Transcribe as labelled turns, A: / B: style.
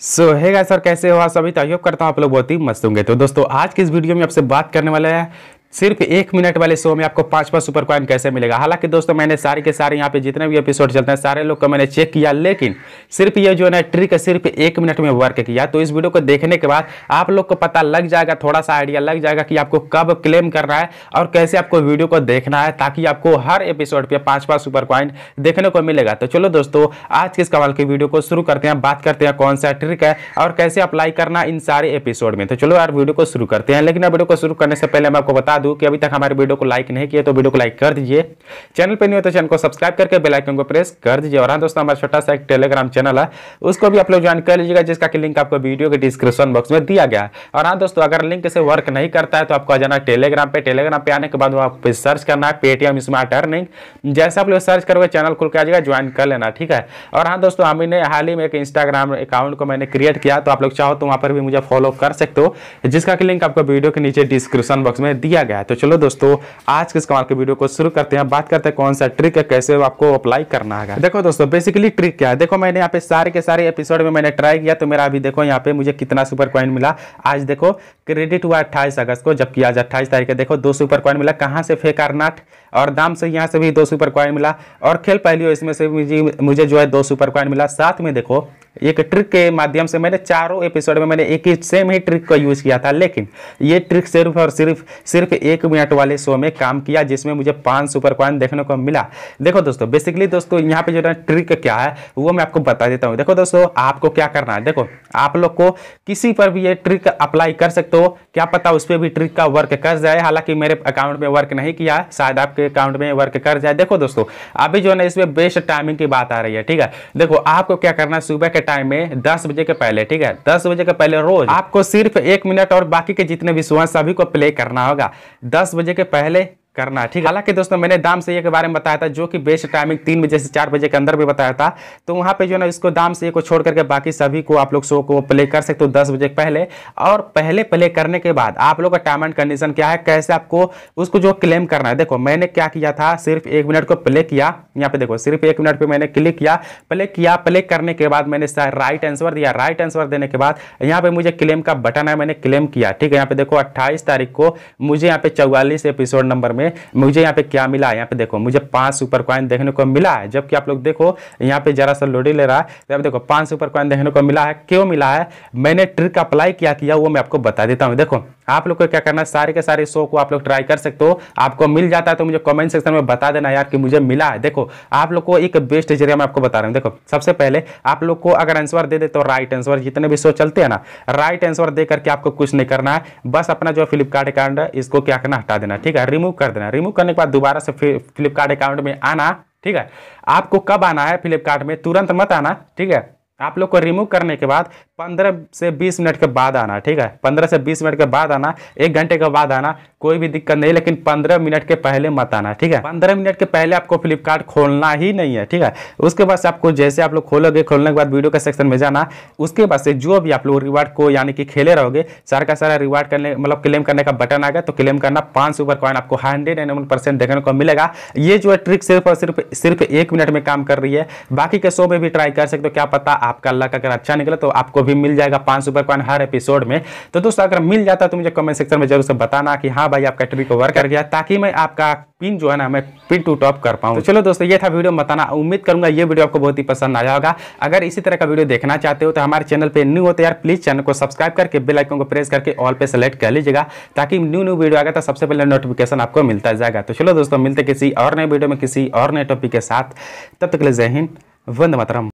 A: सो है guys sir कैसे हो आप सभी तो करता हूँ आप लोग बहुत ही मस्त होंगे तो दोस्तों आज की इस वीडियो में आपसे बात करने वाला है सिर्फ एक मिनट वाले शो में आपको पाँच पाँच सुपर कॉइन कैसे मिलेगा हालांकि दोस्तों मैंने सारे के सारे यहाँ पे जितने भी एपिसोड चलते हैं सारे लोग को मैंने चेक किया लेकिन सिर्फ ये जो है ना ट्रिक सिर्फ एक मिनट में वर्क किया तो इस वीडियो को देखने के बाद आप लोग को पता लग जाएगा थोड़ा सा आइडिया लग जाएगा कि आपको कब क्लेम करना है और कैसे आपको वीडियो को देखना है ताकि आपको हर एपिसोड पर पाँच पाँच सुपर कॉइन देखने को मिलेगा तो चलो दोस्तों आज के इस कमाल की वीडियो को शुरू करते हैं बात करते हैं कौन सा ट्रिक है और कैसे अप्लाई करना इन सारे एपिसोड में तो चलो यार वीडियो को शुरू करते हैं लेकिन वीडियो को शुरू करने से पहले मैं आपको बता दूं कि अभी तक हमारे वीडियो को लाइक नहीं किया तो वीडियो को लाइक कर दीजिए चैनल पर नहीं हो तो चैनल को सब्सक्राइब करके बेलाइकन को प्रेस कर दीजिए और हाँ दोस्तों हमारा छोटा सा एक टेलीग्राम चैनल है उसको भी आप लोग ज्वाइन कर लीजिएगा जिसका कि लिंक आपको वीडियो के डिस्क्रिप्शन बॉक्स में दिया गया और हाँ दोस्तों अगर लिंक से वर्क नहीं करता है तो आपको आ जाना टेलीग्राम पर टेलीग्राम पर आने के बाद वहाँ सर्च करना है पेटीएम स्मार्ट अर्निंग जैसे आप लोग सर्च करोगे चैनल खुल के आ जाएगा ज्वाइन कर लेना ठीक है और हाँ दोस्तों इन्हें हाल ही में एक इंस्टाग्राम अकाउंट को मैंने क्रिएट किया तो आप लोग चाहो तो वहाँ पर भी मुझे फॉलो कर सकते हो जिसका कि लिंक आपको वीडियो के नीचे डिस्क्रिप्शन बॉक्स में दिया गया गया है तो चलो दोस्तों आज के इस कमाल के वीडियो को शुरू करते हैं बात करते हैं कौन सा ट्रिक है कैसे आपको अप्लाई करना है देखो दोस्तों बेसिकली ट्रिक क्या है देखो मैंने यहाँ पे सारे के सारे एपिसोड में मैंने ट्राई किया तो मेरा अभी देखो यहाँ पे मुझे कितना सुपर कॉइन मिला आज देखो क्रेडिट हुआ अट्ठाईस अगस्त को जबकि आज अट्ठाईस तारीख है देखो दो सुपर कॉइन मिला कहाँ से फेकारनाट और दाम से यहाँ से भी दो सुपर कॉइन मिला और खेल पहली इसमें से मुझे जो है दो सुपर कॉइन मिला साथ में देखो एक ट्रिक के माध्यम से मैंने चारों एपिसोड में मैंने एक ही सेम ही ट्रिक का यूज़ किया था लेकिन ये ट्रिक सिर्फ और सिर्फ सिर्फ एक मिनट वाले शो में काम किया जिसमें मुझे पांच सुपर कॉइन देखने को मिला देखो दोस्तों बेसिकली दोस्तों यहाँ पे जो है ट्रिक क्या है वो मैं आपको बता देता हूँ देखो दोस्तों आपको क्या करना है देखो आप लोग को किसी पर भी ये ट्रिक अप्लाई कर सकते हो क्या पता उस पर भी ट्रिक का वर्क कर जाए हालांकि मेरे अकाउंट में वर्क नहीं किया शायद आपके अकाउंट में वर्क कर जाए देखो दोस्तों अभी जो है इसमें बेस्ट टाइमिंग की बात आ रही है ठीक है देखो आपको क्या करना है सुबह के टाइम में दस बजे के पहले ठीक है दस बजे के पहले रोज आपको सिर्फ एक मिनट और बाकी के जितने भी सुबह सभी को प्ले करना होगा दस बजे के पहले करना ठीक है हालांकि दोस्तों मैंने दाम से के बारे में बताया था जो कि बेस्ट टाइमिंग तीन बजे से चार बजे के अंदर भी बताया था तो वहाँ पे जो है ना इसको दाम से को छोड़ करके बाकी सभी को आप लोग शो को प्ले कर सकते हो दस बजे पहले और पहले प्ले करने के बाद आप लोग का टाइम एंड कंडीशन क्या है कैसे आपको उसको जो क्लेम करना है देखो मैंने क्या किया था सिर्फ एक मिनट को प्ले किया यहाँ पे देखो सिर्फ एक मिनट पर मैंने क्लिक किया प्ले किया प्ले करने के बाद मैंने राइट आंसर दिया राइट आंसर देने के बाद यहाँ पे मुझे क्लेम का बटन है मैंने क्लेम किया ठीक है यहाँ पे देखो अट्ठाईस तारीख को मुझे यहाँ पे चौवालीस एपिसोड नंबर में में मुझे यहाँ पे क्या मिला है यहाँ पे देखो मुझे पांच सुपर कॉइन देखने को मिला है जबकि आप लोग देखो यहाँ पे जरा सा लोडी ले रहा है तो देखो पांच सुपर कॉइन देखने को मिला है क्यों मिला है मैंने ट्रिक अप्लाई क्या किया वो मैं आपको बता देता हूँ देखो आप लोग को क्या करना है सारे के सारे शो को आप लोग ट्राई कर सकते हो आपको मिल जाता है तो मुझे कमेंट सेक्शन में बता देना यार कि मुझे मिला है देखो आप लोग को एक बेस्ट जरिया मैं आपको बता रहा हूँ देखो सबसे पहले आप लोग को अगर आंसर दे दे तो राइट आंसर जितने भी शो चलते हैं ना राइट आंसर दे करके आपको कुछ नहीं करना है बस अपना जो फ्लिपकार्ट अकाउंट है इसको क्या करना हटा देना ठीक है रिमूव कर देना रिमूव करने के बाद दोबारा से फ्लिपकार्ट अकाउंट में आना ठीक है आपको कब आना है फ्लिपकार्ट में तुरंत मत आना ठीक है आप लोग को रिमूव करने के बाद 15 से 20 मिनट के बाद आना ठीक है 15 से 20 मिनट के बाद आना एक घंटे के बाद आना कोई भी दिक्कत नहीं लेकिन 15 मिनट के पहले मत आना ठीक है 15 मिनट के पहले आपको फ्लिपकार्ट खोलना ही नहीं है ठीक है उसके बाद आपको जैसे आप लोग खोलोगे खोलने के बाद वीडियो के सेक्शन में जाना उसके बाद से जो भी आप लोग रिवार्ड को यानी कि खेले रहोगे सारा का सारा रिवार्ड करने मतलब क्लेम करने का बटन आ गया तो क्लेम करना पाँच सुपर कॉइन आपको हंड्रेड एंड परसेंट देखने को मिलेगा ये जो है ट्रिक सिर्फ और सिर्फ सिर्फ एक मिनट में काम कर रही है बाकी के शो में भी ट्राई कर सकते हो क्या पता आप आपका लक अगर अच्छा निकला तो आपको भी मिल जाएगा पाँच सौ कॉइन हर एपिसोड में तो दोस्तों अगर मिल जाता तो मुझे कमेंट सेक्शन में जरूर से बताना कि हाँ भाई आपका ट्रिक वर्क कर गया ताकि मैं आपका पिन जो है ना मैं पिन टू टॉप कर पाऊँ तो चलो दोस्तों ये था वीडियो बताना उम्मीद करूँगा ये वीडियो आपको बहुत ही पसंद आया होगा अगर इसी तरह का वीडियो देखना चाहते हो तो हमारे चैनल पर न्यू होते तो यार प्लीज़ चैनल को सब्सक्राइब करके बेलाइकन आइकन को प्रेस करके ऑल पे सेलेक्ट कर लीजिएगा ताकि न्यू न्यू वीडियो आएगा तो सबसे पहले नोटिफिकेशन आपको मिलता जाएगा तो चलो दोस्तों मिलते किसी और नए वीडियो में किसी और नए टॉपिक के साथ तब तक ले जय हिंद वंद मातरम